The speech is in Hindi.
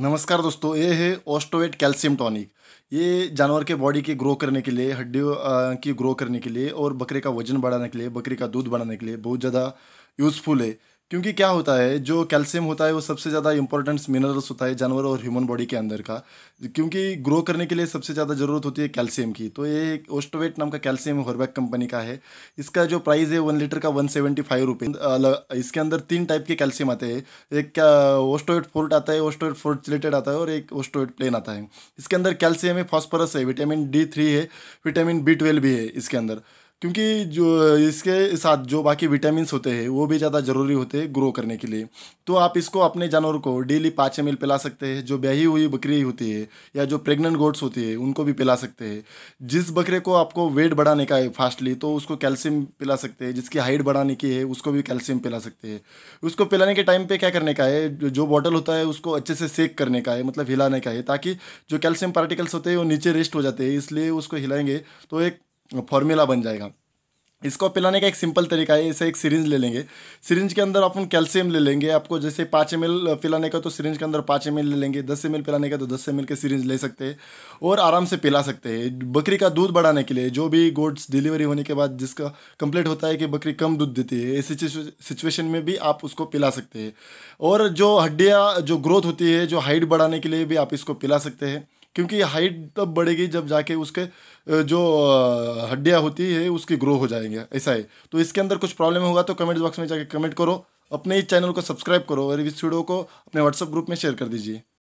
नमस्कार दोस्तों ये है ऑस्टोवेट कैल्शियम टॉनिक ये जानवर के बॉडी के ग्रो करने के लिए हड्डियों की ग्रो करने के लिए और बकरे का वजन बढ़ाने के लिए बकरे का दूध बढ़ाने के लिए बहुत ज़्यादा यूज़फुल है क्योंकि क्या होता है जो कैल्शियम होता है वो सबसे ज़्यादा इंपॉर्टेंट मिनरल्स होता है जानवर और ह्यूमन बॉडी के अंदर का क्योंकि ग्रो करने के लिए सबसे ज़्यादा ज़रूरत होती है कैल्शियम की तो ये ओस्टोवेट नाम का कैल्शियम हॉर्बैक कंपनी का है इसका जो प्राइस है वन लीटर का वन सेवेंटी फाइव रुपये इसके अंदर तीन टाइप के कैल्शियम आते हैं एक ओस्टोवेट फोर्ट आता है ओस्टोवेट रिलेटेड आता है और एक ओस्टोवेट प्लेन आता है इसके अंदर कैल्शियम है फॉस्फरस है विटामिन डी थ्री है विटामिन बी ट्वेल्व भी है इसके अंदर क्योंकि जो इसके साथ जो बाकी विटामिन होते हैं वो भी ज़्यादा ज़रूरी होते हैं ग्रो करने के लिए तो आप इसको अपने जानवर को डेली पाँच एम पिला सकते हैं जो ब्याही हुई बकरी होती है या जो प्रेग्नेंट गोट्स होती है उनको भी पिला सकते हैं जिस बकरे को आपको वेट बढ़ाने का है फास्टली तो उसको कैल्शियम पिला सकते हैं जिसकी हाइट बढ़ाने की है उसको भी कैल्शियम पिला सकते हैं उसको पिलाने के टाइम पर क्या करने का है जो बॉटल होता है उसको अच्छे से सेक करने का है मतलब हिलाने का है ताकि जो कैल्शियम पार्टिकल्स होते हैं वो नीचे रेस्ट हो जाते हैं इसलिए उसको हिलाएंगे तो एक फॉर्मूला बन जाएगा इसको पिलाने का एक सिंपल तरीका है इसे एक सिरिंज ले लेंगे सिरिंज के अंदर अपन कैल्शियम ले लेंगे आपको जैसे पाँच एम पिलाने का तो सिरिंज के अंदर पाँच एम ले लेंगे दस एम पिलाने का तो दस एम के सिरिंज ले सकते हैं और आराम से पिला सकते हैं बकरी का दूध बढ़ाने के लिए जो भी गोड्स डिलीवरी होने के बाद जिसका कंप्लीट होता है कि बकरी कम दूध देती है ऐसी सिचुएशन में भी आप उसको पिला सकते हैं और जो हड्डियाँ जो ग्रोथ होती है जो हाइट बढ़ाने के लिए भी आप इसको पिला सकते हैं क्योंकि हाइट तब बढ़ेगी जब जाके उसके जो हड्डियाँ होती है उसकी ग्रो हो जाएंगे ऐसा है तो इसके अंदर कुछ प्रॉब्लम होगा तो कमेंट बॉक्स में जाके कमेंट करो अपने ही चैनल को सब्सक्राइब करो और इस वीडियो को अपने व्हाट्सअप ग्रुप में शेयर कर दीजिए